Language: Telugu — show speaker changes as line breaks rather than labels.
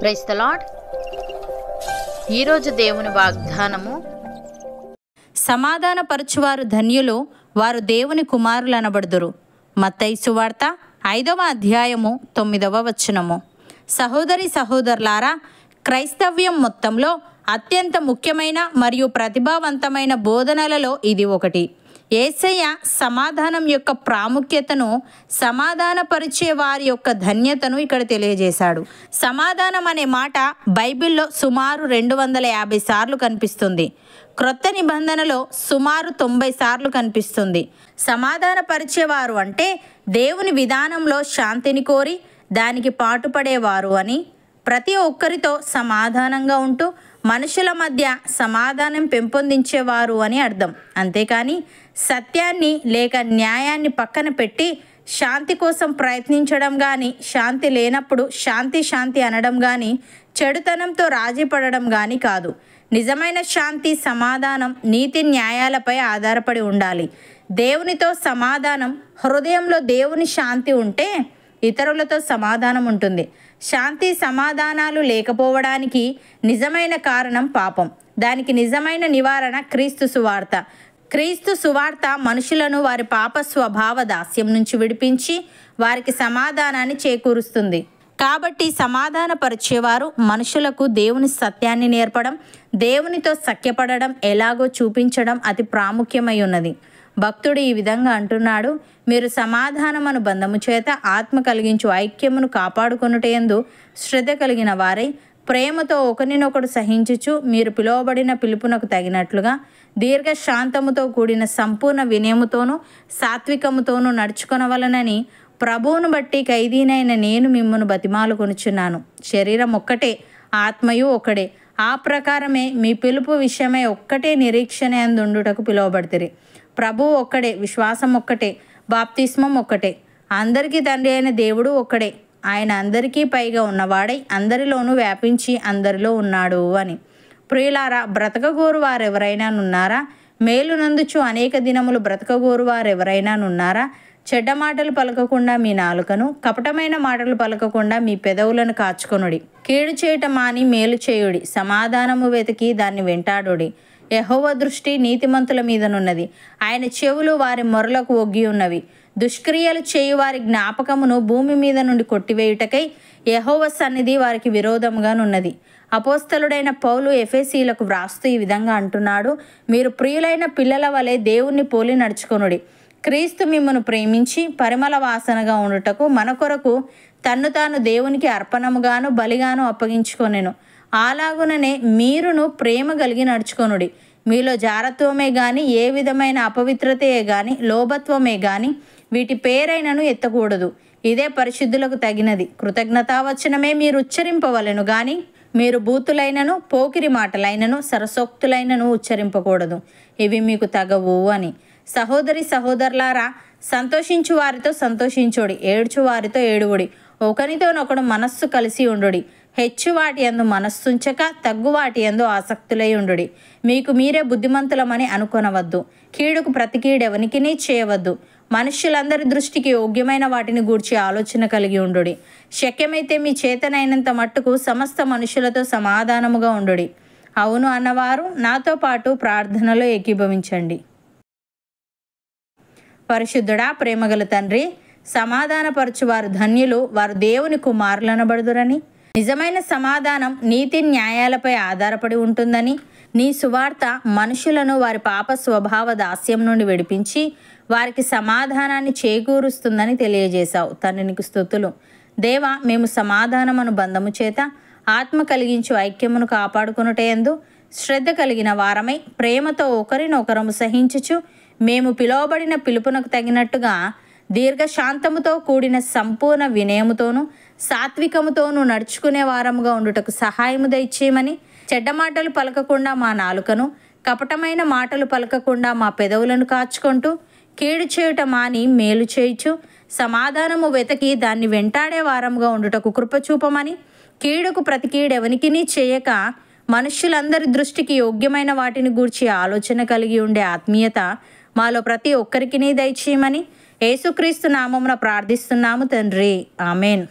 క్రైస్తలాడ్ ఈరోజు దేవుని వాగ్దానము సమాధానపరచువారు ధన్యులు వారు దేవుని కుమారులు అనబడుదురు మత్తైసు వార్త ఐదవ అధ్యాయము తొమ్మిదవ వచనము సహోదరి సహోదరులారా క్రైస్తవ్యం మొత్తంలో అత్యంత ముఖ్యమైన మరియు ప్రతిభావంతమైన బోధనలలో ఇది ఒకటి ఏసయ్య సమాధానం యొక్క ప్రాముఖ్యతను సమాధానపరిచే వారి యొక్క ధన్యతను ఇక్కడ తెలియజేశాడు సమాధానం అనే మాట బైబిల్లో సుమారు రెండు వందల యాభై సార్లు కనిపిస్తుంది క్రొత్త నిబంధనలో సుమారు తొంభై సార్లు కనిపిస్తుంది సమాధానపరిచేవారు అంటే దేవుని విధానంలో శాంతిని కోరి దానికి పాటుపడేవారు అని ప్రతి ఒక్కరితో సమాధానంగా ఉంటూ మనుషుల మధ్య సమాధానం పెంపొందించేవారు అని అర్థం అంతేకాని సత్యాన్ని లేక న్యాయాన్ని పక్కన పెట్టి శాంతి కోసం ప్రయత్నించడం కానీ శాంతి లేనప్పుడు శాంతి శాంతి అనడం కానీ చెడుతనంతో రాజీ పడడం కానీ కాదు నిజమైన శాంతి సమాధానం నీతి న్యాయాలపై ఆధారపడి ఉండాలి దేవునితో సమాధానం హృదయంలో దేవుని శాంతి ఉంటే ఇతరులతో సమాధానం ఉంటుంది శాంతి సమాధానాలు లేకపోవడానికి నిజమైన కారణం పాపం దానికి నిజమైన నివారణ క్రీస్తు సువార్త క్రీస్తు సువార్త మనుషులను వారి పాప స్వభావ దాస్యం నుంచి విడిపించి వారికి సమాధానాన్ని చేకూరుస్తుంది కాబట్టి సమాధానపరిచేవారు మనుషులకు దేవుని సత్యాన్ని నేర్పడం దేవునితో సఖ్యపడడం ఎలాగో చూపించడం అతి ప్రాముఖ్యమై ఉన్నది భక్తుడు ఈ విధంగా అంటున్నాడు మీరు సమాధానమను బంధము చేత ఆత్మ కలిగించు ఐక్యమును కాపాడుకొనుటయందు శ్రద్ధ కలిగిన వారై ప్రేమతో ఒకరినొకడు సహించుచు మీరు పిలువబడిన పిలుపునకు తగినట్లుగా దీర్ఘశాంతముతో కూడిన సంపూర్ణ వినయముతోనూ సాత్వికముతోనూ నడుచుకొనవలనని ప్రభువును బట్టి ఖైదీనైన నేను మిమ్మను బతిమాలు కొనుచున్నాను శరీరం ఒక్కటే ఆత్మయు ఒకడే ఆ ప్రకారమే మీ పిలుపు విషయమై ఒక్కటే నిరీక్షణ అందుండుటకు పిలువబడుతుంది ప్రభు ఒక్కడే విశ్వాసం ఒక్కటే బాప్తిస్మం ఒక్కటే అందరికీ తండ్రి అయిన దేవుడు ఒక్కడే ఆయన అందరికీ పైగా ఉన్నవాడై అందరిలోనూ వ్యాపించి అందరిలో ఉన్నాడు అని ప్రియులారా బ్రతకగోరు వారెవరైనా నున్నారా నందుచు అనేక దినములు బ్రతకగోరు వారెవరైనా నున్నారా చెడ్డ మాటలు పలకకుండా మీ నాలుకను కపటమైన మాటలు పలకకుండా మీ పెదవులను కాచుకొనుడి కీడు చేయటం మాని మేలు చేయుడి సమాధానము వెతికి దాన్ని వెంటాడుడి యహోవ దృష్టి నీతిమంతుల మీదనున్నది ఆయన చెవులు వారి మొరలకు ఒగ్గి ఉన్నవి దుష్క్రియలు చేయు వారి జ్ఞాపకమును భూమి మీద నుండి కొట్టివేయుటకై యహోవ సన్నిధి వారికి విరోధముగానున్నది అపోస్తలుడైన పౌలు ఎఫేసీలకు వ్రాస్తూ ఈ విధంగా అంటున్నాడు మీరు ప్రియులైన పిల్లల వలె దేవుణ్ణి పోలి నడుచుకొనుడి క్రీస్తు మిమ్మను ప్రేమించి పరిమళ వాసనగా ఉండుటకు మన కొరకు తన్ను తాను దేవునికి అర్పణముగాను బలిగాను అప్పగించుకొనెను అలాగుననే మీరును ప్రేమ కలిగి నడుచుకొనుడి మీలో జారత్వమే కానీ ఏ విధమైన అపవిత్రతయే కానీ లోభత్వమే కానీ వీటి పేరైనను ఎత్తకూడదు ఇదే పరిశుద్ధులకు తగినది కృతజ్ఞతావచనమే మీరు ఉచ్చరింపవలను కానీ మీరు బూతులైనను పోకిరి మాటలైనను సరసోక్తులైనను ఉచ్చరింపకూడదు ఇవి మీకు తగవు అని సహోదరి సహోదరులారా సంతోషించు వారితో సంతోషించుడి ఏడ్చు వారితో ఏడువుడి ఒకరితోనొకడు మనస్సు కలిసి ఉండుడి హెచ్చువాటి ఎందు మనస్సుంచక తగ్గువాటి ఎందు ఆసక్తులై ఉండుడి మీకు మీరే బుద్ధిమంతులమని అనుకొనవద్దు కీడుకు ప్రతికీడెవనికినీ చేయవద్దు మనుష్యులందరి దృష్టికి యోగ్యమైన వాటిని గూర్చి ఆలోచన కలిగి ఉండుడి శక్యమైతే మీ చేతనైనంత మట్టుకు సమస్త మనుషులతో సమాధానముగా ఉండుడి అవును అన్నవారు నాతో పాటు ప్రార్థనలో ఏకీభవించండి పరిశుద్ధుడా ప్రేమగల తండ్రి సమాధానపరచు వారు ధన్యులు వారు దేవుని కుమారులనబడుదురని నిజమైన సమాధానం నీతి న్యాయాలపై ఆధారపడి ఉంటుందని నీ సువార్త మనుషులను వారి పాప స్వభావ దాస్యం నుండి విడిపించి వారికి సమాధానాన్ని చేకూరుస్తుందని తెలియజేశావు నీకు స్థుతులు దేవ మేము సమాధానమును బంధము చేత ఆత్మ కలిగించు ఐక్యమును కాపాడుకునుటయందు శ్రద్ధ కలిగిన వారమై ప్రేమతో ఒకరినొకరము సహించుచు మేము పిలువబడిన పిలుపునకు తగినట్టుగా దీర్ఘశాంతముతో కూడిన సంపూర్ణ వినయముతోనూ సాత్వికముతోనూ నడుచుకునే వారముగా ఉండుటకు సహాయము దయచేయమని చెడ్డ మాటలు పలకకుండా మా నాలుకను కపటమైన మాటలు పలకకుండా మా పెదవులను కాచుకుంటూ కీడు చేయుట మాని మేలు చేయుచు సమాధానము వెతకి దాన్ని వెంటాడే వారముగా ఉండుటకు కృపచూపమని కీడుకు ప్రతి చేయక మనుష్యులందరి దృష్టికి యోగ్యమైన వాటిని గూర్చి ఆలోచన కలిగి ఉండే ఆత్మీయత మాలో ప్రతి ఒక్కరికి దయచేయమని యేసుక్రీస్తు నామమున ప్రార్థిస్తున్నాము తండ్రి ఆమెన్